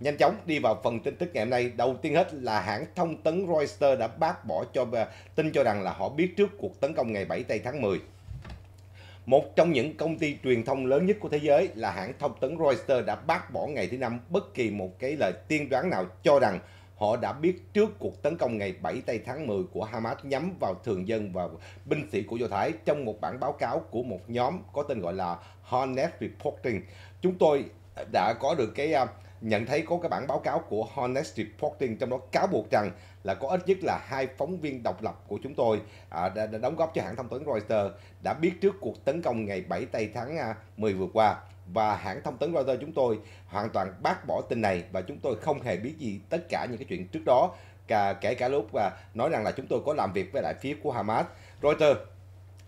Nhanh chóng đi vào phần tin tức ngày hôm nay. Đầu tiên hết là hãng thông tấn Reuters đã bác bỏ cho à, tin cho rằng là họ biết trước cuộc tấn công ngày 7 tây tháng 10. Một trong những công ty truyền thông lớn nhất của thế giới là hãng thông tấn Reuters đã bác bỏ ngày thứ năm bất kỳ một cái lời tiên đoán nào cho rằng họ đã biết trước cuộc tấn công ngày 7 tây tháng 10 của Hamas nhắm vào thường dân và binh sĩ của Do Thái trong một bản báo cáo của một nhóm có tên gọi là Honest Reporting. Chúng tôi đã có được cái à, nhận thấy có cái bản báo cáo của Honest Reporting trong đó cáo buộc rằng là có ít nhất là hai phóng viên độc lập của chúng tôi à, đã, đã đóng góp cho hãng thông tấn Reuters đã biết trước cuộc tấn công ngày 7 tây tháng 10 à, vừa qua và hãng thông tấn Reuters chúng tôi hoàn toàn bác bỏ tin này và chúng tôi không hề biết gì tất cả những cái chuyện trước đó cả, kể cả lúc và nói rằng là chúng tôi có làm việc với lại phía của Hamas. Reuters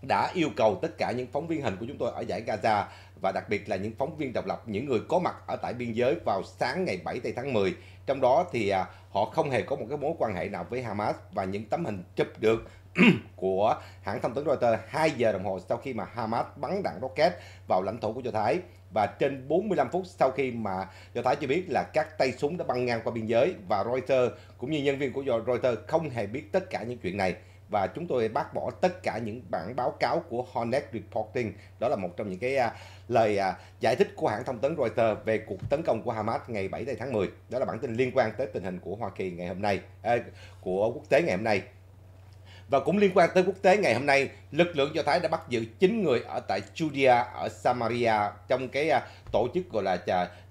đã yêu cầu tất cả những phóng viên hình của chúng tôi ở giải Gaza và đặc biệt là những phóng viên độc lập, những người có mặt ở tại biên giới vào sáng ngày 7 tây tháng 10. Trong đó thì à, họ không hề có một cái mối quan hệ nào với Hamas và những tấm hình chụp được của hãng thông tấn Reuters 2 giờ đồng hồ sau khi mà Hamas bắn đạn rocket vào lãnh thổ của Do Thái và trên 45 phút sau khi mà Do Thái cho biết là các tay súng đã băng ngang qua biên giới và Reuters cũng như nhân viên của Reuters không hề biết tất cả những chuyện này và chúng tôi bác bỏ tất cả những bản báo cáo của Hornet Reporting đó là một trong những cái à, lời à, giải thích của hãng thông tấn Reuters về cuộc tấn công của Hamas ngày 7 tháng 10 đó là bản tin liên quan tới tình hình của Hoa Kỳ ngày hôm nay à, của quốc tế ngày hôm nay và cũng liên quan tới quốc tế ngày hôm nay, lực lượng Do Thái đã bắt giữ 9 người ở tại Judea ở Samaria trong cái à, tổ chức gọi là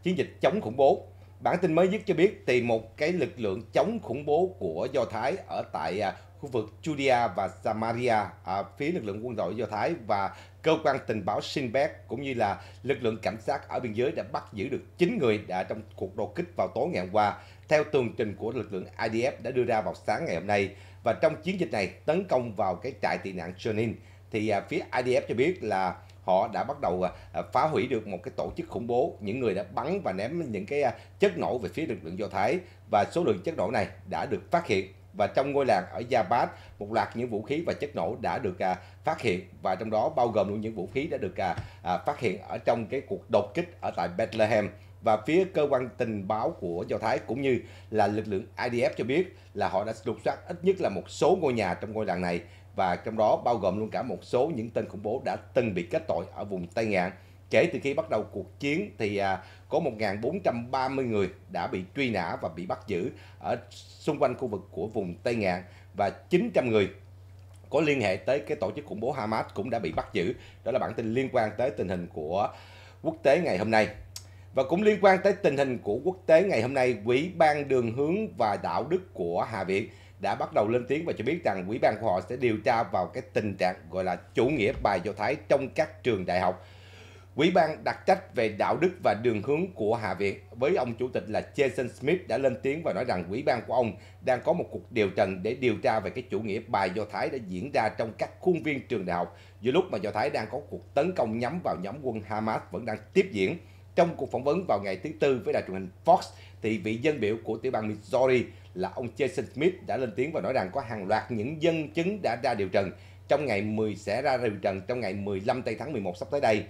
chiến dịch chống khủng bố. Bản tin mới nhất cho biết thì một cái lực lượng chống khủng bố của Do Thái ở tại khu vực Judea và Samaria à, phía lực lượng quân đội Do Thái và cơ quan tình báo Sinbad cũng như là lực lượng cảnh sát ở biên giới đã bắt giữ được 9 người đã trong cuộc đột kích vào tối ngày hôm qua theo tường trình của lực lượng IDF đã đưa ra vào sáng ngày hôm nay và trong chiến dịch này tấn công vào cái trại tị nạn Jenin thì à, phía IDF cho biết là họ đã bắt đầu à, à, phá hủy được một cái tổ chức khủng bố những người đã bắn và ném những cái à, chất nổ về phía lực lượng do thái và số lượng chất nổ này đã được phát hiện và trong ngôi làng ở Yabat, một loạt những vũ khí và chất nổ đã được à, phát hiện và trong đó bao gồm luôn những vũ khí đã được à, à, phát hiện ở trong cái cuộc đột kích ở tại Bethlehem và phía cơ quan tình báo của Do Thái cũng như là lực lượng IDF cho biết là họ đã lục soát ít nhất là một số ngôi nhà trong ngôi làng này và trong đó bao gồm luôn cả một số những tên khủng bố đã từng bị kết tội ở vùng Tây Ngạn Kể từ khi bắt đầu cuộc chiến thì à, có 1.430 người đã bị truy nã và bị bắt giữ ở xung quanh khu vực của vùng Tây Ngạn và 900 người có liên hệ tới cái tổ chức khủng bố Hamas cũng đã bị bắt giữ. Đó là bản tin liên quan tới tình hình của quốc tế ngày hôm nay. Và cũng liên quan tới tình hình của quốc tế ngày hôm nay, Quỹ ban đường hướng và đạo đức của Hạ viện đã bắt đầu lên tiếng và cho biết rằng quỹ ban của họ sẽ điều tra vào cái tình trạng gọi là chủ nghĩa bài do thái trong các trường đại học Quỹ ban đặc trách về đạo đức và đường hướng của Hạ viện với ông chủ tịch là Jason Smith đã lên tiếng và nói rằng quỹ ban của ông đang có một cuộc điều trần để điều tra về cái chủ nghĩa bài Do Thái đã diễn ra trong các khuôn viên trường đại học giữa lúc mà Do Thái đang có cuộc tấn công nhắm vào nhóm quân Hamas vẫn đang tiếp diễn. Trong cuộc phỏng vấn vào ngày thứ Tư với đài truyền hình Fox, thì vị dân biểu của tiểu bang Missouri là ông Jason Smith đã lên tiếng và nói rằng có hàng loạt những dân chứng đã ra điều trần trong ngày 10 sẽ ra điều trần trong ngày 15 tây tháng 11 sắp tới đây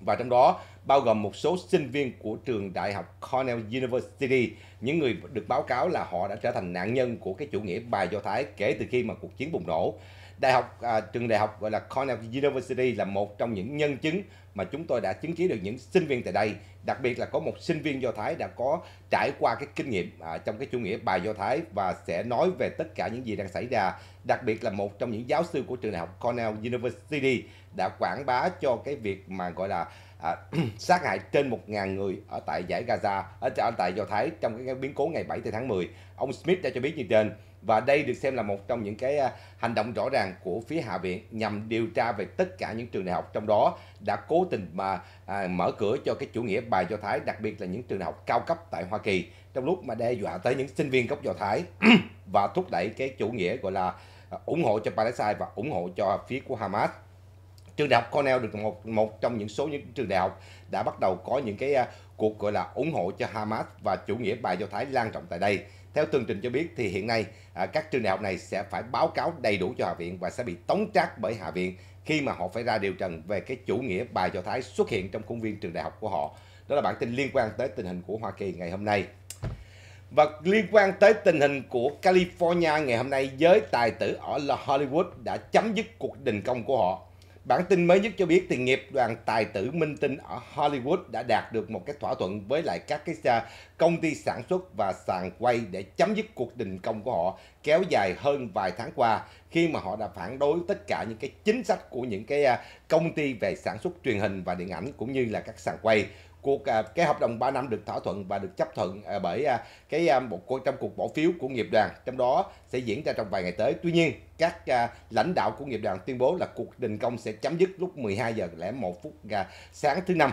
và trong đó bao gồm một số sinh viên của trường đại học Cornell University, những người được báo cáo là họ đã trở thành nạn nhân của cái chủ nghĩa bài do thái kể từ khi mà cuộc chiến bùng nổ. Đại học à, trường đại học gọi là Cornell University là một trong những nhân chứng mà chúng tôi đã chứng kiến được những sinh viên tại đây, đặc biệt là có một sinh viên do thái đã có trải qua cái kinh nghiệm à, trong cái chủ nghĩa bài do thái và sẽ nói về tất cả những gì đang xảy ra, đặc biệt là một trong những giáo sư của trường đại học Cornell University đã quảng bá cho cái việc mà gọi là à, sát hại trên 1.000 người ở tại giải Gaza ở tại Do Thái trong cái biến cố ngày 7 tháng 10. Ông Smith đã cho biết như trên và đây được xem là một trong những cái à, hành động rõ ràng của phía Hạ viện nhằm điều tra về tất cả những trường đại học trong đó đã cố tình mà à, mở cửa cho cái chủ nghĩa bài Do Thái đặc biệt là những trường đại học cao cấp tại Hoa Kỳ trong lúc mà đe dọa tới những sinh viên gốc Do Thái và thúc đẩy cái chủ nghĩa gọi là à, ủng hộ cho Palestine và ủng hộ cho phía của Hamas trường đại học Cornell được một một trong những số những trường đại học đã bắt đầu có những cái à, cuộc gọi là ủng hộ cho Hamas và chủ nghĩa bài do Thái lan trọng tại đây. Theo tường trình cho biết thì hiện nay à, các trường đại học này sẽ phải báo cáo đầy đủ cho Hạ viện và sẽ bị tống trác bởi Hạ viện khi mà họ phải ra điều trần về cái chủ nghĩa bài do Thái xuất hiện trong khuôn viên trường đại học của họ. Đó là bản tin liên quan tới tình hình của Hoa Kỳ ngày hôm nay. Và liên quan tới tình hình của California ngày hôm nay, giới tài tử ở Hollywood đã chấm dứt cuộc đình công của họ Bản tin mới nhất cho biết tiền nghiệp đoàn tài tử Minh Tinh ở Hollywood đã đạt được một cái thỏa thuận với lại các cái à, công ty sản xuất và sàn quay để chấm dứt cuộc đình công của họ kéo dài hơn vài tháng qua khi mà họ đã phản đối tất cả những cái chính sách của những cái à, công ty về sản xuất truyền hình và điện ảnh cũng như là các sàn quay cuộc à, cái hợp đồng 3 năm được thỏa thuận và được chấp thuận à, bởi à, cái một trong cuộc bỏ phiếu của nghiệp đoàn trong đó sẽ diễn ra trong vài ngày tới tuy nhiên các lãnh đạo của nghiệp đoàn tuyên bố là cuộc đình công sẽ chấm dứt lúc 12 giờ lẻ một phút sáng thứ năm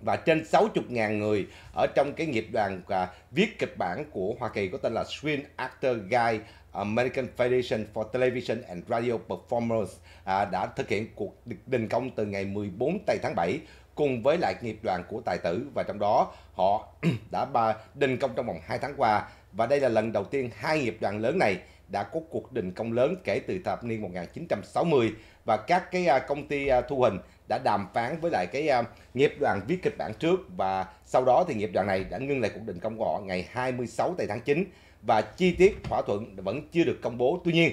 và trên 60.000 người ở trong cái nghiệp đoàn và viết kịch bản của Hoa Kỳ có tên là Screen Actor Guide American Federation for Television and Radio Performers à, đã thực hiện cuộc đình công từ ngày 14 tây tháng 7 cùng với lại nghiệp đoàn của tài tử và trong đó họ đã đình công trong vòng 2 tháng qua và đây là lần đầu tiên hai nghiệp đoàn lớn này đã có cuộc đình công lớn kể từ thập niên 1960 và các cái à, công ty à, thu hình đã đàm phán với lại cái à, nghiệp đoàn viết kịch bản trước và sau đó thì nghiệp đoàn này đã ngưng lại cuộc đình công của họ ngày 26 tây tháng 9 và chi tiết thỏa thuận vẫn chưa được công bố. Tuy nhiên,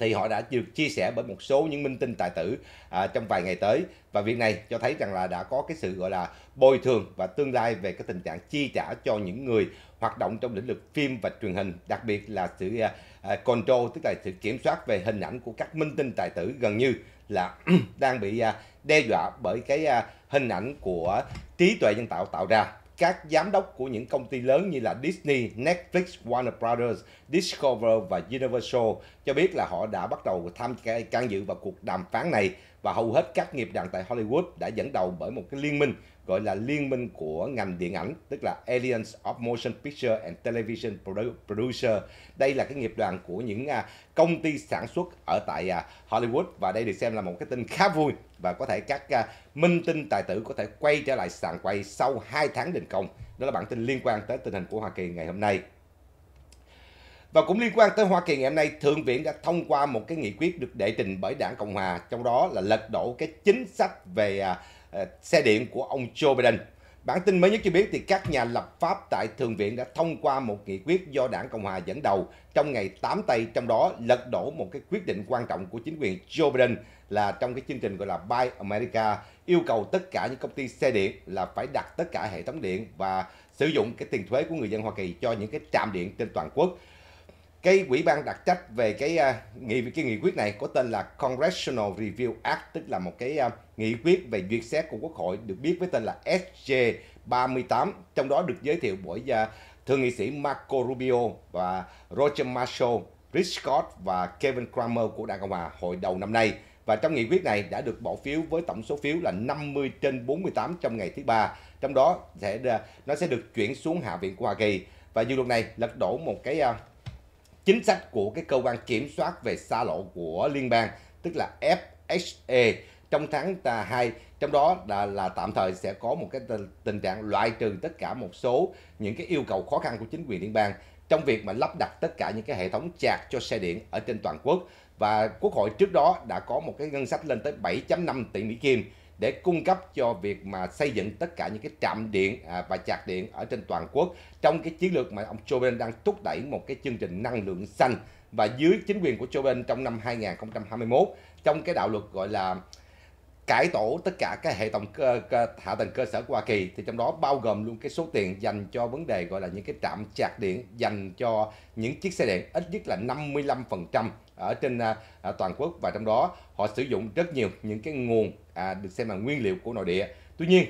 thì họ đã được chia sẻ bởi một số những minh tinh tài tử à, trong vài ngày tới và việc này cho thấy rằng là đã có cái sự gọi là bồi thường và tương lai về cái tình trạng chi trả cho những người hoạt động trong lĩnh vực phim và truyền hình đặc biệt là sự à, à control tức là sự kiểm soát về hình ảnh của các minh tinh tài tử gần như là đang bị à, đe dọa bởi cái à, hình ảnh của trí tuệ nhân tạo tạo ra các giám đốc của những công ty lớn như là Disney, Netflix, Warner Brothers, Discover và Universal cho biết là họ đã bắt đầu tham can dự vào cuộc đàm phán này và hầu hết các nghiệp đoàn tại Hollywood đã dẫn đầu bởi một cái liên minh gọi là liên minh của ngành điện ảnh tức là Alliance of Motion Picture and Television Producer. Đây là cái nghiệp đoàn của những à, công ty sản xuất ở tại à, Hollywood và đây được xem là một cái tin khá vui và có thể các à, minh tinh tài tử có thể quay trở lại sàn quay sau 2 tháng đình công. Đó là bản tin liên quan tới tình hình của Hoa Kỳ ngày hôm nay. Và cũng liên quan tới Hoa Kỳ ngày hôm nay, Thượng viện đã thông qua một cái nghị quyết được đệ trình bởi đảng Cộng Hòa, trong đó là lật đổ cái chính sách về uh, Ờ, xe điện của ông Joe Biden. Bản tin mới nhất cho biết thì các nhà lập pháp tại Thượng viện đã thông qua một nghị quyết do đảng Cộng Hòa dẫn đầu trong ngày 8 tây trong đó lật đổ một cái quyết định quan trọng của chính quyền Joe Biden là trong cái chương trình gọi là Buy America yêu cầu tất cả những công ty xe điện là phải đặt tất cả hệ thống điện và sử dụng cái tiền thuế của người dân Hoa Kỳ cho những cái trạm điện trên toàn quốc cái quỹ ban đặc trách về cái uh, nghị cái nghị quyết này có tên là Congressional Review Act tức là một cái uh, nghị quyết về duyệt xét của Quốc hội được biết với tên là SJ 38 trong đó được giới thiệu bởi uh, thượng nghị sĩ Marco Rubio và Roger Marshall, Rich Scott và Kevin Cramer của Đảng Cộng hòa hồi đầu năm nay và trong nghị quyết này đã được bỏ phiếu với tổng số phiếu là 50 trên 48 trong ngày thứ ba trong đó sẽ nó sẽ được chuyển xuống hạ viện của Hoa Kỳ và dự luật này lật đổ một cái uh, chính sách của cái cơ quan kiểm soát về xa lộ của liên bang tức là FHA trong tháng 2 trong đó là, là tạm thời sẽ có một cái tình trạng loại trừ tất cả một số những cái yêu cầu khó khăn của chính quyền liên bang trong việc mà lắp đặt tất cả những cái hệ thống sạc cho xe điện ở trên toàn quốc và quốc hội trước đó đã có một cái ngân sách lên tới 7.5 tỷ Mỹ kim để cung cấp cho việc mà xây dựng tất cả những cái trạm điện à, và chạc điện ở trên toàn quốc trong cái chiến lược mà ông Joe Biden đang thúc đẩy một cái chương trình năng lượng xanh và dưới chính quyền của Joe Biden trong năm 2021 trong cái đạo luật gọi là cải tổ tất cả các hệ thống cơ, cơ, hạ tầng cơ sở của Hoa Kỳ thì trong đó bao gồm luôn cái số tiền dành cho vấn đề gọi là những cái trạm sạc điện dành cho những chiếc xe điện ít nhất là 55% ở trên à, à, toàn quốc và trong đó họ sử dụng rất nhiều những cái nguồn à, được xem là nguyên liệu của nội địa. Tuy nhiên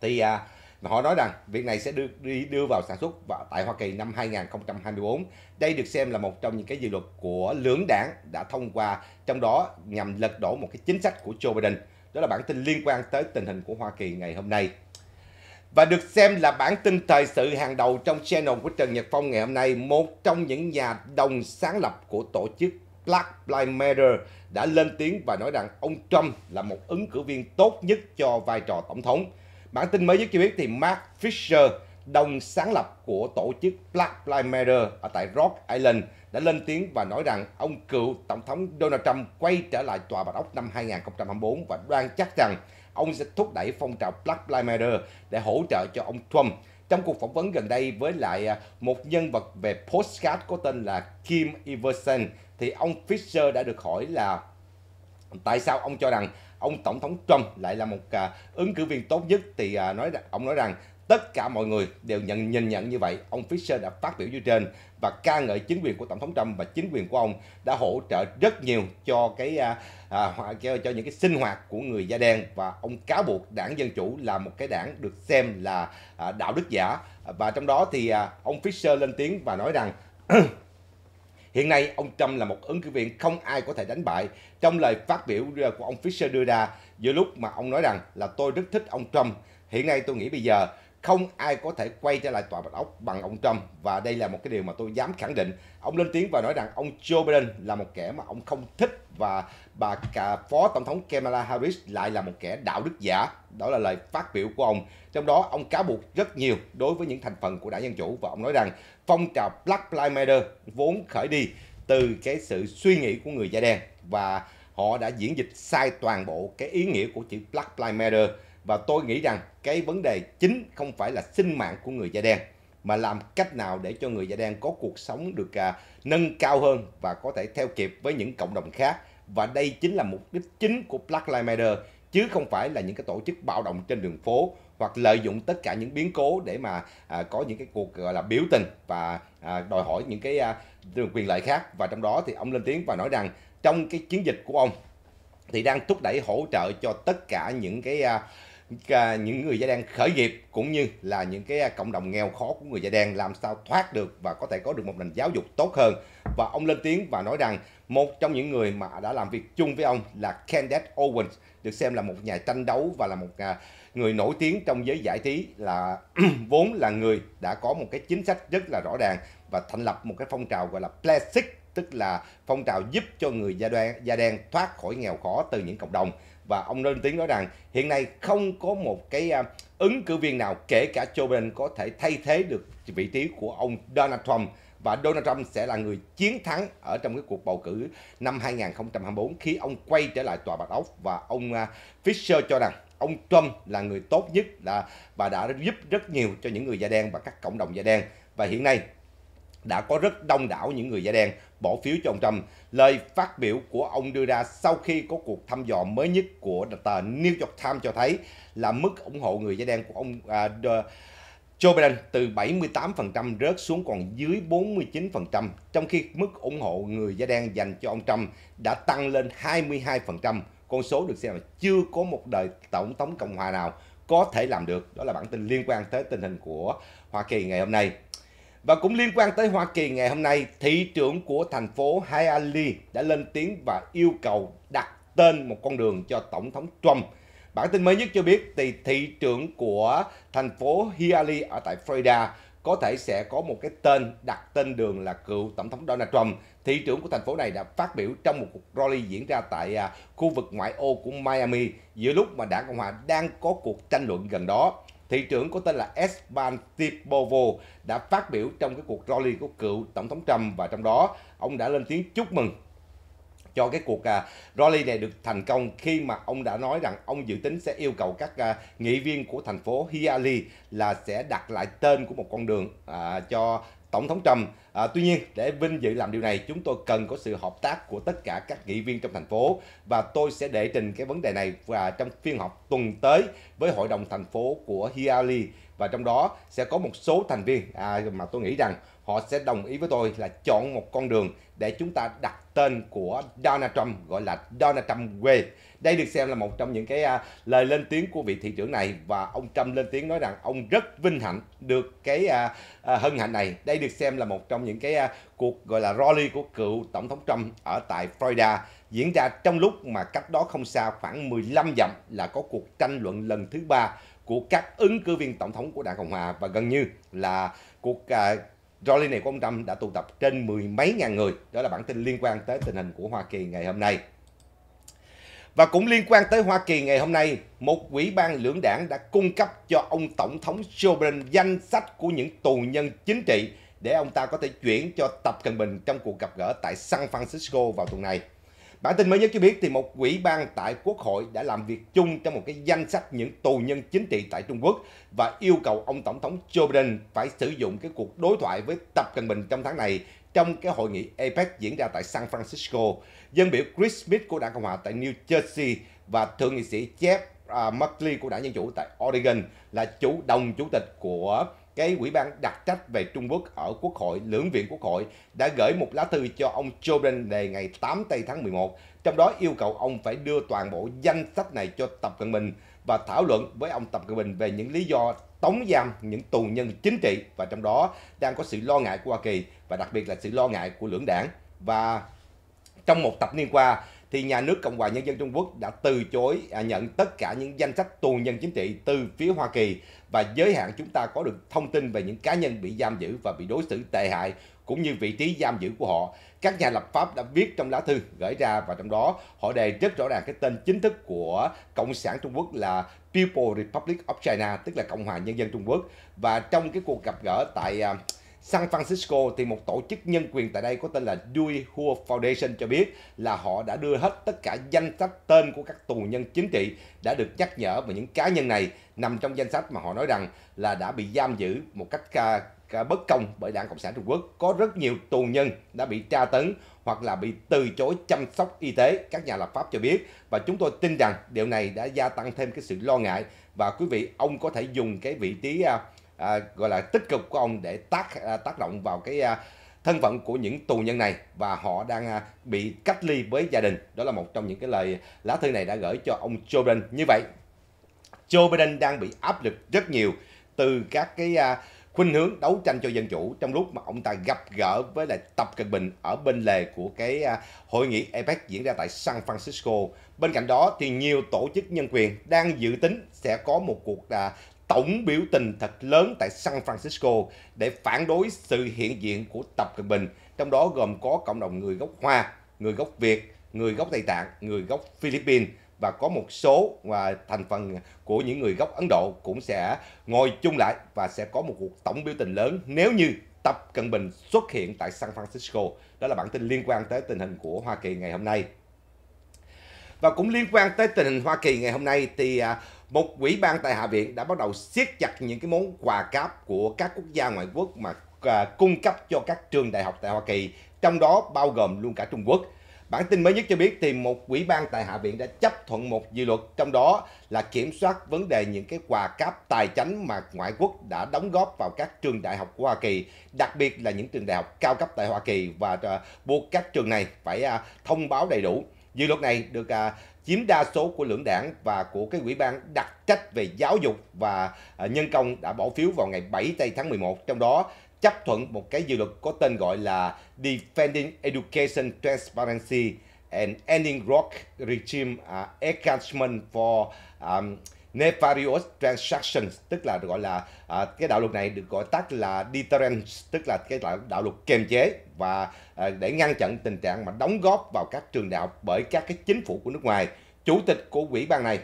thì à, Họ nói rằng việc này sẽ được đi đưa vào sản xuất và tại Hoa Kỳ năm 2024. Đây được xem là một trong những cái dự luật của lưỡng đảng đã thông qua, trong đó nhằm lật đổ một cái chính sách của Joe Biden. Đó là bản tin liên quan tới tình hình của Hoa Kỳ ngày hôm nay. Và được xem là bản tin thời sự hàng đầu trong channel của Trần Nhật Phong ngày hôm nay, một trong những nhà đồng sáng lập của tổ chức Black Lives Matter đã lên tiếng và nói rằng ông Trump là một ứng cử viên tốt nhất cho vai trò tổng thống. Bản tin mới nhất cho biết thì Mark Fisher, đồng sáng lập của tổ chức Black Lives Matter ở tại Rock Island đã lên tiếng và nói rằng ông cựu Tổng thống Donald Trump quay trở lại tòa bạch ốc năm 2024 và đoan chắc rằng ông sẽ thúc đẩy phong trào Black Lives Matter để hỗ trợ cho ông Trump. Trong cuộc phỏng vấn gần đây với lại à, một nhân vật về postcard có tên là Kim Iverson, thì ông Fisher đã được hỏi là tại sao ông cho rằng ông tổng thống Trump lại là một à, ứng cử viên tốt nhất thì à, nói ông nói rằng tất cả mọi người đều nhận nhìn nhận như vậy. Ông Fisher đã phát biểu như trên và ca ngợi chính quyền của tổng thống Trump và chính quyền của ông đã hỗ trợ rất nhiều cho cái à, à, cho, cho những cái sinh hoạt của người da đen và ông cáo buộc đảng dân chủ là một cái đảng được xem là à, đạo đức giả và trong đó thì à, ông Fisher lên tiếng và nói rằng Hiện nay, ông Trump là một ứng cử viên không ai có thể đánh bại. Trong lời phát biểu của ông Fisher đưa ra, giữa lúc mà ông nói rằng là tôi rất thích ông Trump, hiện nay tôi nghĩ bây giờ không ai có thể quay trở lại tòa bạch ốc bằng ông Trump và đây là một cái điều mà tôi dám khẳng định ông lên tiếng và nói rằng ông Joe Biden là một kẻ mà ông không thích và bà cả phó tổng thống Kamala Harris lại là một kẻ đạo đức giả đó là lời phát biểu của ông trong đó ông cáo buộc rất nhiều đối với những thành phần của đảng dân chủ và ông nói rằng phong trào Black Lives Matter vốn khởi đi từ cái sự suy nghĩ của người da đen và họ đã diễn dịch sai toàn bộ cái ý nghĩa của chữ Black Lives Matter và tôi nghĩ rằng cái vấn đề chính không phải là sinh mạng của người da đen mà làm cách nào để cho người da đen có cuộc sống được à, nâng cao hơn và có thể theo kịp với những cộng đồng khác. Và đây chính là mục đích chính của Black Lives Matter chứ không phải là những cái tổ chức bạo động trên đường phố hoặc lợi dụng tất cả những biến cố để mà à, có những cái cuộc gọi là biểu tình và à, đòi hỏi những cái à, quyền lợi khác và trong đó thì ông lên tiếng và nói rằng trong cái chiến dịch của ông thì đang thúc đẩy hỗ trợ cho tất cả những cái à, À, những người da đen khởi nghiệp cũng như là những cái à, cộng đồng nghèo khó của người da đen làm sao thoát được và có thể có được một nền giáo dục tốt hơn và ông lên tiếng và nói rằng một trong những người mà đã làm việc chung với ông là Candace Owens được xem là một nhà tranh đấu và là một à, người nổi tiếng trong giới giải trí là vốn là người đã có một cái chính sách rất là rõ ràng và thành lập một cái phong trào gọi là plastic tức là phong trào giúp cho người da đen, da đen thoát khỏi nghèo khó từ những cộng đồng và ông lên tiếng nói rằng hiện nay không có một cái à, ứng cử viên nào kể cả Joe Biden có thể thay thế được vị trí của ông Donald Trump và Donald Trump sẽ là người chiến thắng ở trong cái cuộc bầu cử năm 2024 khi ông quay trở lại tòa Bạch Ốc và ông à, Fisher cho rằng ông Trump là người tốt nhất là và đã giúp rất nhiều cho những người da đen và các cộng đồng da đen và hiện nay đã có rất đông đảo những người da đen bỏ phiếu cho ông Trump. Lời phát biểu của ông đưa ra sau khi có cuộc thăm dò mới nhất của tờ New York Times cho thấy là mức ủng hộ người da đen của ông uh, Joe Biden từ 78% rớt xuống còn dưới 49%, trong khi mức ủng hộ người da đen dành cho ông Trump đã tăng lên 22%. Con số được xem là chưa có một đời tổng thống Cộng hòa nào có thể làm được. Đó là bản tin liên quan tới tình hình của Hoa Kỳ ngày hôm nay. Và cũng liên quan tới Hoa Kỳ ngày hôm nay, thị trưởng của thành phố Hialeah đã lên tiếng và yêu cầu đặt tên một con đường cho Tổng thống Trump. Bản tin mới nhất cho biết thì thị trưởng của thành phố Hialeah ở tại Florida có thể sẽ có một cái tên đặt tên đường là cựu tổng thống Donald Trump. Thị trưởng của thành phố này đã phát biểu trong một cuộc rally diễn ra tại à, khu vực ngoại ô của Miami giữa lúc mà đảng Cộng hòa đang có cuộc tranh luận gần đó thị trưởng có tên là Espan Tipovo đã phát biểu trong cái cuộc rally của cựu Tổng thống Trump và trong đó ông đã lên tiếng chúc mừng cho cái cuộc à, rally này được thành công khi mà ông đã nói rằng ông dự tính sẽ yêu cầu các à, nghị viên của thành phố Hialeah là sẽ đặt lại tên của một con đường à, cho Tổng thống Trump À, tuy nhiên, để vinh dự làm điều này, chúng tôi cần có sự hợp tác của tất cả các nghị viên trong thành phố và tôi sẽ đệ trình cái vấn đề này và trong phiên họp tuần tới với hội đồng thành phố của Hiali và trong đó sẽ có một số thành viên à, mà tôi nghĩ rằng họ sẽ đồng ý với tôi là chọn một con đường để chúng ta đặt tên của Donald Trump gọi là Donald Trump Way. Đây được xem là một trong những cái uh, lời lên tiếng của vị thị trưởng này và ông Trump lên tiếng nói rằng ông rất vinh hạnh được cái uh, uh, hân hạnh này. Đây được xem là một trong những cái uh, cuộc gọi là rally của cựu tổng thống Trump ở tại Florida diễn ra trong lúc mà cách đó không xa khoảng 15 dặm là có cuộc tranh luận lần thứ ba của các ứng cử viên tổng thống của đảng Cộng hòa và gần như là cuộc uh, Do này của ông Trump đã tụ tập trên mười mấy ngàn người. Đó là bản tin liên quan tới tình hình của Hoa Kỳ ngày hôm nay. Và cũng liên quan tới Hoa Kỳ ngày hôm nay, một quỹ ban lưỡng đảng đã cung cấp cho ông Tổng thống Joe Biden danh sách của những tù nhân chính trị để ông ta có thể chuyển cho Tập Cận Bình trong cuộc gặp gỡ tại San Francisco vào tuần này. Bản tin mới nhất cho biết thì một quỹ ban tại Quốc hội đã làm việc chung trong một cái danh sách những tù nhân chính trị tại Trung Quốc và yêu cầu ông Tổng thống Joe Biden phải sử dụng cái cuộc đối thoại với Tập Cận Bình trong tháng này trong cái hội nghị APEC diễn ra tại San Francisco. Dân biểu Chris Smith của đảng Cộng hòa tại New Jersey và Thượng nghị sĩ Jeff uh, Merkley của đảng Dân Chủ tại Oregon là chủ đồng chủ tịch của cái quỹ ban đặc trách về Trung Quốc ở Quốc hội, lưỡng viện Quốc hội đã gửi một lá thư cho ông Joe Biden đề ngày 8 tây tháng 11, trong đó yêu cầu ông phải đưa toàn bộ danh sách này cho Tập Cận Bình và thảo luận với ông Tập Cận Bình về những lý do tống giam những tù nhân chính trị và trong đó đang có sự lo ngại của Hoa Kỳ và đặc biệt là sự lo ngại của lưỡng đảng. Và trong một thập niên qua, thì nhà nước Cộng hòa Nhân dân Trung Quốc đã từ chối à, nhận tất cả những danh sách tù nhân chính trị từ phía Hoa Kỳ và giới hạn chúng ta có được thông tin về những cá nhân bị giam giữ và bị đối xử tệ hại cũng như vị trí giam giữ của họ. Các nhà lập pháp đã viết trong lá thư gửi ra và trong đó họ đề rất rõ ràng cái tên chính thức của Cộng sản Trung Quốc là People Republic of China, tức là Cộng hòa Nhân dân Trung Quốc. Và trong cái cuộc gặp gỡ tại à, San Francisco thì một tổ chức nhân quyền tại đây có tên là Dui Hua Foundation cho biết là họ đã đưa hết tất cả danh sách tên của các tù nhân chính trị đã được nhắc nhở và những cá nhân này nằm trong danh sách mà họ nói rằng là đã bị giam giữ một cách ca, ca bất công bởi Đảng Cộng sản Trung Quốc. Có rất nhiều tù nhân đã bị tra tấn hoặc là bị từ chối chăm sóc y tế, các nhà lập pháp cho biết. Và chúng tôi tin rằng điều này đã gia tăng thêm cái sự lo ngại và quý vị, ông có thể dùng cái vị trí uh, à, gọi là tích cực của ông để tác à, tác động vào cái à, thân phận của những tù nhân này và họ đang à, bị cách ly với gia đình. Đó là một trong những cái lời lá thư này đã gửi cho ông Joe Biden. Như vậy, Joe Biden đang bị áp lực rất nhiều từ các cái à, khuynh hướng đấu tranh cho dân chủ trong lúc mà ông ta gặp gỡ với lại Tập Cận Bình ở bên lề của cái à, hội nghị APEC diễn ra tại San Francisco. Bên cạnh đó thì nhiều tổ chức nhân quyền đang dự tính sẽ có một cuộc tổng biểu tình thật lớn tại San Francisco để phản đối sự hiện diện của Tập Cận Bình, trong đó gồm có cộng đồng người gốc Hoa, người gốc Việt, người gốc Tây Tạng, người gốc Philippines và có một số và thành phần của những người gốc Ấn Độ cũng sẽ ngồi chung lại và sẽ có một cuộc tổng biểu tình lớn nếu như Tập Cận Bình xuất hiện tại San Francisco. Đó là bản tin liên quan tới tình hình của Hoa Kỳ ngày hôm nay. Và cũng liên quan tới tình hình Hoa Kỳ ngày hôm nay thì à, một quỹ ban tại Hạ viện đã bắt đầu siết chặt những cái món quà cáp của các quốc gia ngoại quốc mà à, cung cấp cho các trường đại học tại Hoa Kỳ, trong đó bao gồm luôn cả Trung Quốc. Bản tin mới nhất cho biết thì một quỹ ban tại Hạ viện đã chấp thuận một dự luật trong đó là kiểm soát vấn đề những cái quà cáp tài chính mà ngoại quốc đã đóng góp vào các trường đại học của Hoa Kỳ, đặc biệt là những trường đại học cao cấp tại Hoa Kỳ và à, buộc các trường này phải à, thông báo đầy đủ. Dự luật này được à, chiếm đa số của lưỡng đảng và của cái quỹ ban đặc trách về giáo dục và à, nhân công đã bỏ phiếu vào ngày 7 tây tháng 11, trong đó chấp thuận một cái dự luật có tên gọi là Defending Education Transparency and Ending Rock Regime à, engagement for um, nefarious transactions tức là gọi là à, cái đạo luật này được gọi tắt là deterrence tức là cái đạo, đạo luật kiềm chế và à, để ngăn chặn tình trạng mà đóng góp vào các trường đại học bởi các cái chính phủ của nước ngoài chủ tịch của quỹ ban này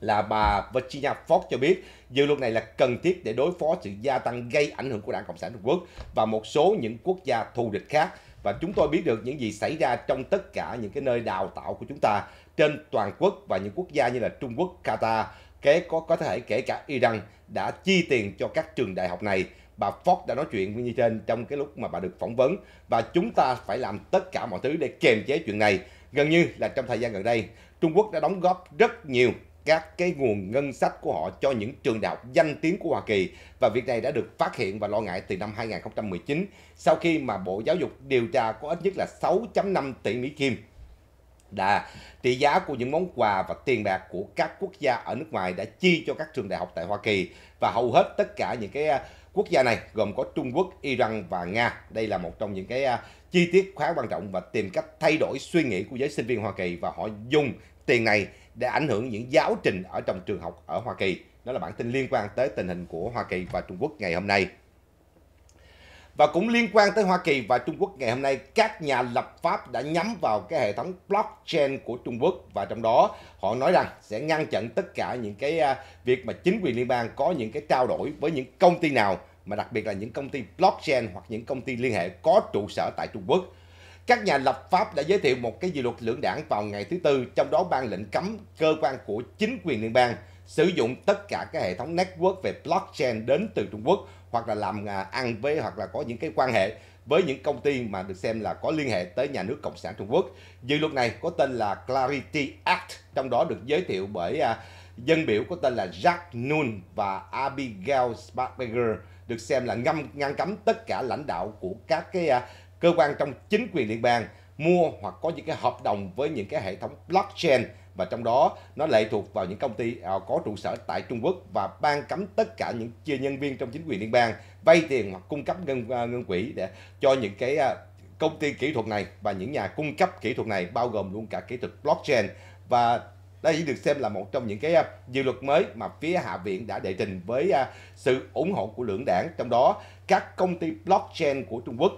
là bà Virginia Fox cho biết dự luật này là cần thiết để đối phó sự gia tăng gây ảnh hưởng của Đảng Cộng sản Trung Quốc và một số những quốc gia thù địch khác và chúng tôi biết được những gì xảy ra trong tất cả những cái nơi đào tạo của chúng ta trên toàn quốc và những quốc gia như là Trung Quốc, Qatar, kế có có thể kể cả Iran đã chi tiền cho các trường đại học này. Bà Fox đã nói chuyện như trên trong cái lúc mà bà được phỏng vấn và chúng ta phải làm tất cả mọi thứ để kiềm chế chuyện này. Gần như là trong thời gian gần đây, Trung Quốc đã đóng góp rất nhiều các cái nguồn ngân sách của họ cho những trường đại học danh tiếng của Hoa Kỳ và việc này đã được phát hiện và lo ngại từ năm 2019 sau khi mà Bộ Giáo dục điều tra có ít nhất là 6.5 tỷ Mỹ Kim đà. Tỷ giá của những món quà và tiền bạc của các quốc gia ở nước ngoài đã chi cho các trường đại học tại Hoa Kỳ và hầu hết tất cả những cái à, quốc gia này gồm có Trung Quốc, Iran và Nga. Đây là một trong những cái à, chi tiết khá quan trọng và tìm cách thay đổi suy nghĩ của giới sinh viên Hoa Kỳ và họ dùng tiền này để ảnh hưởng những giáo trình ở trong trường học ở Hoa Kỳ. Đó là bản tin liên quan tới tình hình của Hoa Kỳ và Trung Quốc ngày hôm nay. Và cũng liên quan tới Hoa Kỳ và Trung Quốc ngày hôm nay, các nhà lập pháp đã nhắm vào cái hệ thống blockchain của Trung Quốc và trong đó họ nói rằng sẽ ngăn chặn tất cả những cái à, việc mà chính quyền liên bang có những cái trao đổi với những công ty nào mà đặc biệt là những công ty blockchain hoặc những công ty liên hệ có trụ sở tại Trung Quốc. Các nhà lập pháp đã giới thiệu một cái dự luật lưỡng đảng vào ngày thứ Tư, trong đó ban lệnh cấm cơ quan của chính quyền liên bang sử dụng tất cả các hệ thống network về blockchain đến từ Trung Quốc hoặc là làm à, ăn với hoặc là có những cái quan hệ với những công ty mà được xem là có liên hệ tới nhà nước Cộng sản Trung Quốc. Dự luật này có tên là Clarity Act, trong đó được giới thiệu bởi à, dân biểu có tên là Jack Noon và Abigail Sparberger được xem là ngăn, ngăn cấm tất cả lãnh đạo của các cái à, cơ quan trong chính quyền liên bang mua hoặc có những cái hợp đồng với những cái hệ thống blockchain và trong đó nó lệ thuộc vào những công ty à, có trụ sở tại Trung Quốc và ban cấm tất cả những chia nhân viên trong chính quyền liên bang vay tiền hoặc cung cấp ngân à, ngân quỹ để cho những cái à, công ty kỹ thuật này và những nhà cung cấp kỹ thuật này bao gồm luôn cả kỹ thuật blockchain và đây được xem là một trong những cái dự luật mới mà phía Hạ viện đã đệ trình với sự ủng hộ của lưỡng đảng, trong đó các công ty blockchain của Trung Quốc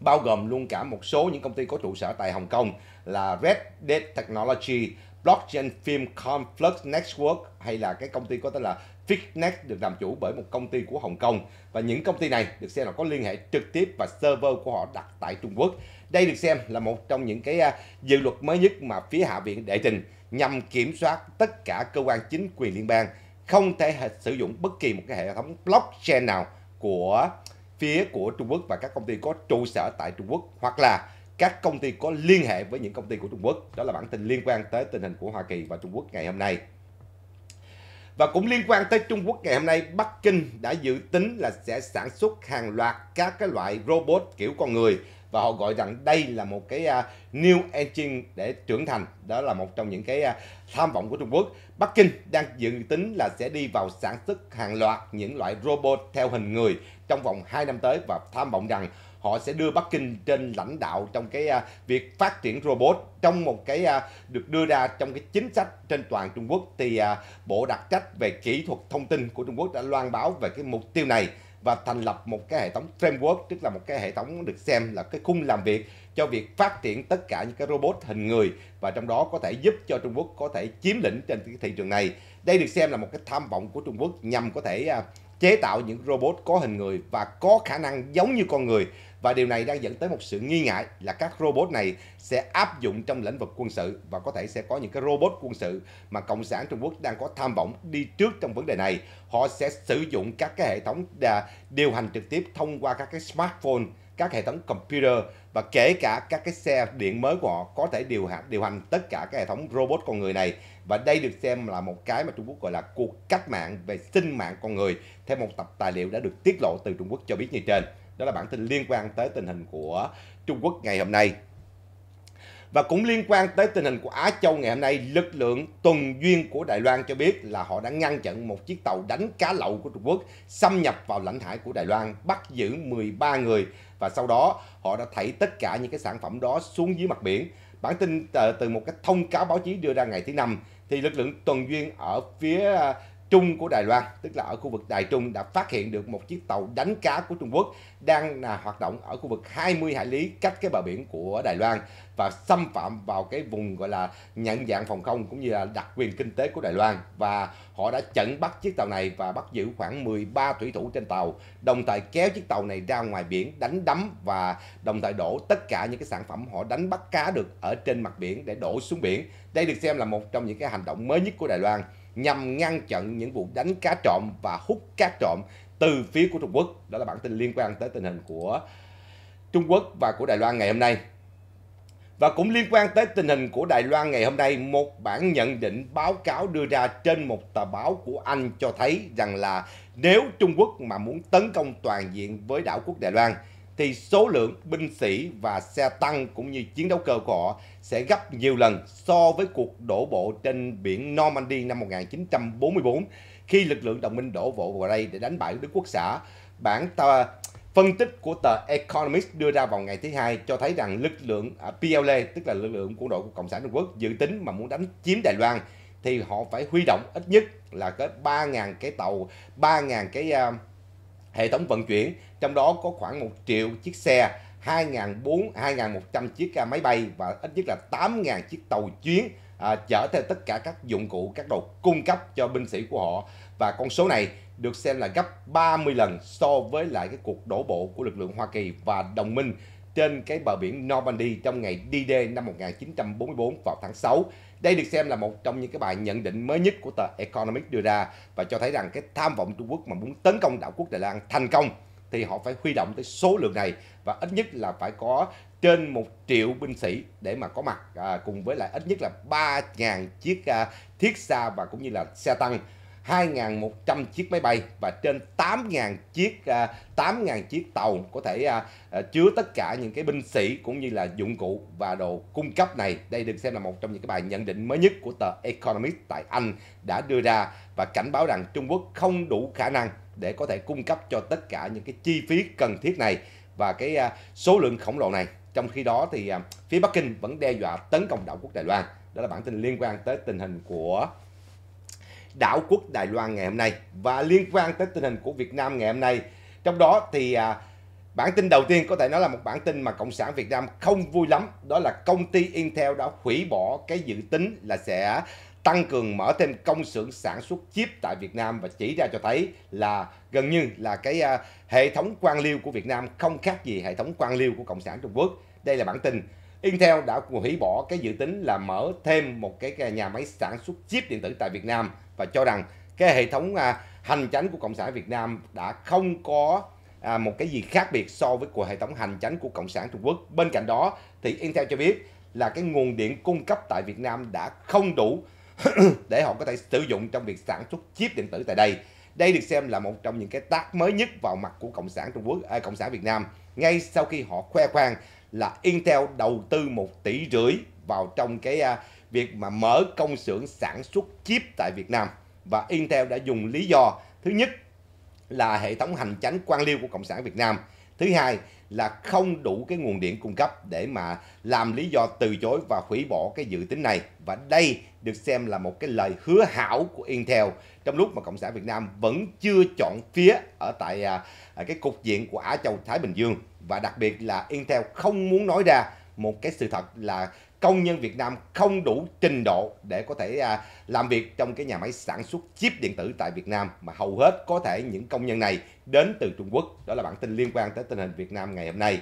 bao gồm luôn cả một số những công ty có trụ sở tại Hồng Kông là Red Dead Technology, Blockchain Film Conflux Network hay là cái công ty có tên là Fitnex được làm chủ bởi một công ty của Hồng Kông và những công ty này được xem là có liên hệ trực tiếp và server của họ đặt tại Trung Quốc. Đây được xem là một trong những cái à, dự luật mới nhất mà phía Hạ viện đệ trình nhằm kiểm soát tất cả cơ quan chính quyền liên bang không thể sử dụng bất kỳ một cái hệ thống blockchain nào của phía của Trung Quốc và các công ty có trụ sở tại Trung Quốc hoặc là các công ty có liên hệ với những công ty của Trung Quốc. Đó là bản tin liên quan tới tình hình của Hoa Kỳ và Trung Quốc ngày hôm nay. Và cũng liên quan tới Trung Quốc ngày hôm nay, Bắc Kinh đã dự tính là sẽ sản xuất hàng loạt các cái loại robot kiểu con người và họ gọi rằng đây là một cái uh, new engine để trưởng thành. Đó là một trong những cái uh, tham vọng của Trung Quốc. Bắc Kinh đang dự tính là sẽ đi vào sản xuất hàng loạt những loại robot theo hình người trong vòng 2 năm tới và tham vọng rằng họ sẽ đưa Bắc Kinh trên lãnh đạo trong cái uh, việc phát triển robot trong một cái uh, được đưa ra trong cái chính sách trên toàn Trung Quốc thì uh, Bộ đặc trách về kỹ thuật thông tin của Trung Quốc đã loan báo về cái mục tiêu này và thành lập một cái hệ thống framework tức là một cái hệ thống được xem là cái khung làm việc cho việc phát triển tất cả những cái robot hình người và trong đó có thể giúp cho Trung Quốc có thể chiếm lĩnh trên cái thị trường này. Đây được xem là một cái tham vọng của Trung Quốc nhằm có thể chế tạo những robot có hình người và có khả năng giống như con người và điều này đang dẫn tới một sự nghi ngại là các robot này sẽ áp dụng trong lĩnh vực quân sự và có thể sẽ có những cái robot quân sự mà Cộng sản Trung Quốc đang có tham vọng đi trước trong vấn đề này. Họ sẽ sử dụng các cái hệ thống điều hành trực tiếp thông qua các cái smartphone, các hệ thống computer và kể cả các cái xe điện mới của họ có thể điều hành điều hành tất cả các hệ thống robot con người này và đây được xem là một cái mà Trung Quốc gọi là cuộc cách mạng về sinh mạng con người theo một tập tài liệu đã được tiết lộ từ Trung Quốc cho biết như trên đó là bản tin liên quan tới tình hình của Trung Quốc ngày hôm nay. Và cũng liên quan tới tình hình của Á Châu ngày hôm nay, lực lượng tuần duyên của Đài Loan cho biết là họ đã ngăn chặn một chiếc tàu đánh cá lậu của Trung Quốc xâm nhập vào lãnh hải của Đài Loan, bắt giữ 13 người và sau đó họ đã thảy tất cả những cái sản phẩm đó xuống dưới mặt biển. Bản tin ờ, từ một cái thông cáo báo chí đưa ra ngày thứ năm thì lực lượng tuần duyên ở phía Trung của Đài Loan, tức là ở khu vực Đài Trung đã phát hiện được một chiếc tàu đánh cá của Trung Quốc đang là hoạt động ở khu vực 20 hải lý cách cái bờ biển của Đài Loan và xâm phạm vào cái vùng gọi là nhận dạng phòng không cũng như là đặc quyền kinh tế của Đài Loan và họ đã chặn bắt chiếc tàu này và bắt giữ khoảng 13 thủy thủ trên tàu, đồng thời kéo chiếc tàu này ra ngoài biển đánh đắm và đồng thời đổ tất cả những cái sản phẩm họ đánh bắt cá được ở trên mặt biển để đổ xuống biển. Đây được xem là một trong những cái hành động mới nhất của Đài Loan nhằm ngăn chặn những vụ đánh cá trộm và hút cá trộm từ phía của Trung Quốc. Đó là bản tin liên quan tới tình hình của Trung Quốc và của Đài Loan ngày hôm nay. Và cũng liên quan tới tình hình của Đài Loan ngày hôm nay, một bản nhận định báo cáo đưa ra trên một tờ báo của Anh cho thấy rằng là nếu Trung Quốc mà muốn tấn công toàn diện với đảo quốc Đài Loan thì số lượng binh sĩ và xe tăng cũng như chiến đấu cơ của họ sẽ gấp nhiều lần so với cuộc đổ bộ trên biển Normandy năm 1944 khi lực lượng đồng minh đổ bộ vào đây để đánh bại Đức Quốc xã. Bản tờ phân tích của tờ Economist đưa ra vào ngày thứ hai cho thấy rằng lực lượng à, PLA tức là lực lượng quân đội của Cộng sản Trung Quốc dự tính mà muốn đánh chiếm Đài Loan thì họ phải huy động ít nhất là có 3.000 cái tàu, 3.000 cái uh, hệ thống vận chuyển, trong đó có khoảng 1 triệu chiếc xe, 2.100 chiếc máy bay và ít nhất là 8.000 chiếc tàu chuyến à, chở theo tất cả các dụng cụ, các đồ cung cấp cho binh sĩ của họ. Và con số này được xem là gấp 30 lần so với lại cái cuộc đổ bộ của lực lượng Hoa Kỳ và đồng minh trên cái bờ biển Normandy trong ngày D-Day năm 1944 vào tháng 6. Đây được xem là một trong những cái bài nhận định mới nhất của tờ Economic đưa ra và cho thấy rằng cái tham vọng Trung Quốc mà muốn tấn công đảo quốc Đài Loan thành công thì họ phải huy động tới số lượng này và ít nhất là phải có trên một triệu binh sĩ để mà có mặt à, cùng với lại ít nhất là 3.000 chiếc à, thiết xa và cũng như là xe tăng 2.100 chiếc máy bay và trên 8.000 chiếc 8.000 à, chiếc tàu có thể à, à, chứa tất cả những cái binh sĩ cũng như là dụng cụ và đồ cung cấp này. Đây được xem là một trong những cái bài nhận định mới nhất của tờ Economist tại Anh đã đưa ra và cảnh báo rằng Trung Quốc không đủ khả năng để có thể cung cấp cho tất cả những cái chi phí cần thiết này và cái số lượng khổng lồ này. Trong khi đó thì phía Bắc Kinh vẫn đe dọa tấn công đảo quốc Đài Loan. Đó là bản tin liên quan tới tình hình của đảo quốc Đài Loan ngày hôm nay và liên quan tới tình hình của Việt Nam ngày hôm nay. Trong đó thì à, bản tin đầu tiên có thể nói là một bản tin mà Cộng sản Việt Nam không vui lắm. Đó là công ty Intel đã hủy bỏ cái dự tính là sẽ tăng cường mở thêm công xưởng sản xuất chip tại Việt Nam và chỉ ra cho thấy là gần như là cái à, hệ thống quan liêu của Việt Nam không khác gì hệ thống quan liêu của Cộng sản Trung Quốc. Đây là bản tin Intel đã hủy bỏ cái dự tính là mở thêm một cái nhà máy sản xuất chip điện tử tại Việt Nam và cho rằng cái hệ thống à, hành chánh của cộng sản Việt Nam đã không có à, một cái gì khác biệt so với của hệ thống hành chánh của cộng sản Trung Quốc. Bên cạnh đó thì Intel cho biết là cái nguồn điện cung cấp tại Việt Nam đã không đủ để họ có thể sử dụng trong việc sản xuất chip điện tử tại đây. Đây được xem là một trong những cái tác mới nhất vào mặt của cộng sản Trung Quốc, à, cộng sản Việt Nam. Ngay sau khi họ khoe khoang là Intel đầu tư một tỷ rưỡi vào trong cái à, việc mà mở công xưởng sản xuất chip tại Việt Nam và Intel đã dùng lý do thứ nhất là hệ thống hành chánh quan liêu của Cộng sản Việt Nam thứ hai là không đủ cái nguồn điện cung cấp để mà làm lý do từ chối và hủy bỏ cái dự tính này và đây được xem là một cái lời hứa hảo của Intel trong lúc mà Cộng sản Việt Nam vẫn chưa chọn phía ở tại à, à cái cục diện của Á Châu Thái Bình Dương và đặc biệt là Intel không muốn nói ra một cái sự thật là công nhân Việt Nam không đủ trình độ để có thể à, làm việc trong cái nhà máy sản xuất chip điện tử tại Việt Nam mà hầu hết có thể những công nhân này đến từ Trung Quốc. Đó là bản tin liên quan tới tình hình Việt Nam ngày hôm nay.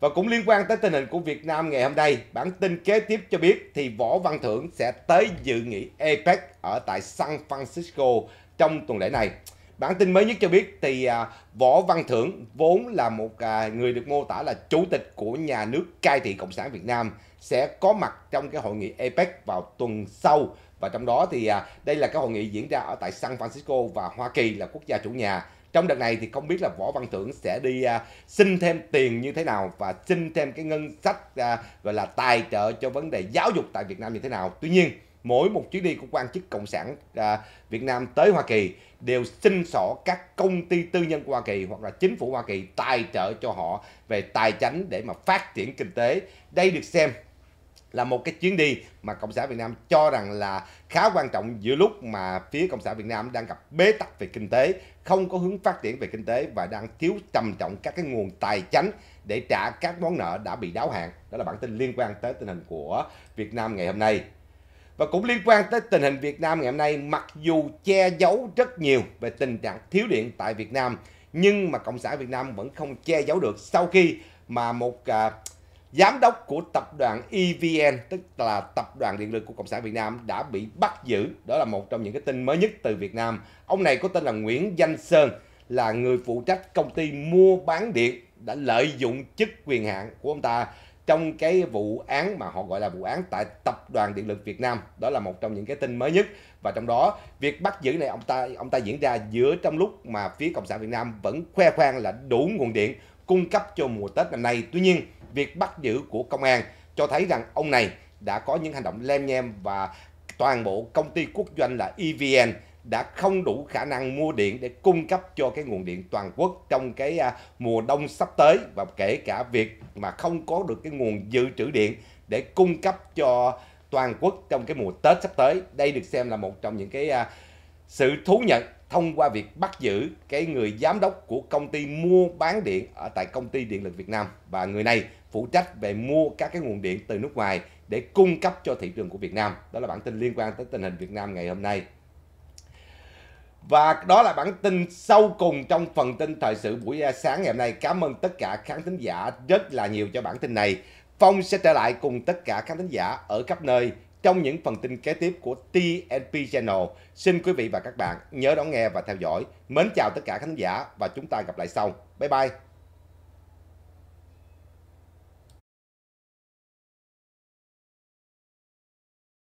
Và cũng liên quan tới tình hình của Việt Nam ngày hôm nay, bản tin kế tiếp cho biết thì Võ Văn Thưởng sẽ tới dự nghị APEC ở tại San Francisco trong tuần lễ này. Bản tin mới nhất cho biết thì à, Võ Văn Thưởng vốn là một à, người được mô tả là chủ tịch của nhà nước cai trị Cộng sản Việt Nam sẽ có mặt trong cái hội nghị APEC vào tuần sau và trong đó thì à, đây là cái hội nghị diễn ra ở tại San Francisco và Hoa Kỳ là quốc gia chủ nhà. Trong đợt này thì không biết là Võ Văn Thưởng sẽ đi à, xin thêm tiền như thế nào và xin thêm cái ngân sách à, gọi là tài trợ cho vấn đề giáo dục tại Việt Nam như thế nào. Tuy nhiên mỗi một chuyến đi của quan chức cộng sản à, Việt Nam tới Hoa Kỳ đều xin xỏ các công ty tư nhân của Hoa Kỳ hoặc là chính phủ Hoa Kỳ tài trợ cho họ về tài chính để mà phát triển kinh tế. Đây được xem là một cái chuyến đi mà cộng sản Việt Nam cho rằng là khá quan trọng giữa lúc mà phía cộng sản Việt Nam đang gặp bế tắc về kinh tế, không có hướng phát triển về kinh tế và đang thiếu trầm trọng các cái nguồn tài chính để trả các món nợ đã bị đáo hạn. Đó là bản tin liên quan tới tình hình của Việt Nam ngày hôm nay. Và cũng liên quan tới tình hình Việt Nam ngày hôm nay, mặc dù che giấu rất nhiều về tình trạng thiếu điện tại Việt Nam, nhưng mà Cộng sản Việt Nam vẫn không che giấu được sau khi mà một uh, giám đốc của tập đoàn EVN, tức là Tập đoàn Điện lực của Cộng sản Việt Nam đã bị bắt giữ. Đó là một trong những cái tin mới nhất từ Việt Nam. Ông này có tên là Nguyễn Danh Sơn, là người phụ trách công ty mua bán điện đã lợi dụng chức quyền hạn của ông ta trong cái vụ án mà họ gọi là vụ án tại Tập đoàn Điện lực Việt Nam. Đó là một trong những cái tin mới nhất và trong đó việc bắt giữ này ông ta ông ta diễn ra giữa trong lúc mà phía Cộng sản Việt Nam vẫn khoe khoang là đủ nguồn điện cung cấp cho mùa Tết năm nay. Tuy nhiên việc bắt giữ của công an cho thấy rằng ông này đã có những hành động lem nhem và toàn bộ công ty quốc doanh là EVN đã không đủ khả năng mua điện để cung cấp cho cái nguồn điện toàn quốc trong cái à, mùa đông sắp tới và kể cả việc mà không có được cái nguồn dự trữ điện để cung cấp cho toàn quốc trong cái mùa Tết sắp tới. Đây được xem là một trong những cái à, sự thú nhận thông qua việc bắt giữ cái người giám đốc của công ty mua bán điện ở tại công ty điện lực Việt Nam và người này phụ trách về mua các cái nguồn điện từ nước ngoài để cung cấp cho thị trường của Việt Nam. Đó là bản tin liên quan tới tình hình Việt Nam ngày hôm nay. Và đó là bản tin sâu cùng trong phần tin thời sự buổi à, sáng ngày hôm nay. Cảm ơn tất cả khán thính giả rất là nhiều cho bản tin này. Phong sẽ trở lại cùng tất cả khán thính giả ở khắp nơi trong những phần tin kế tiếp của TNP Channel. Xin quý vị và các bạn nhớ đón nghe và theo dõi. Mến chào tất cả khán giả và chúng ta gặp lại sau. Bye bye!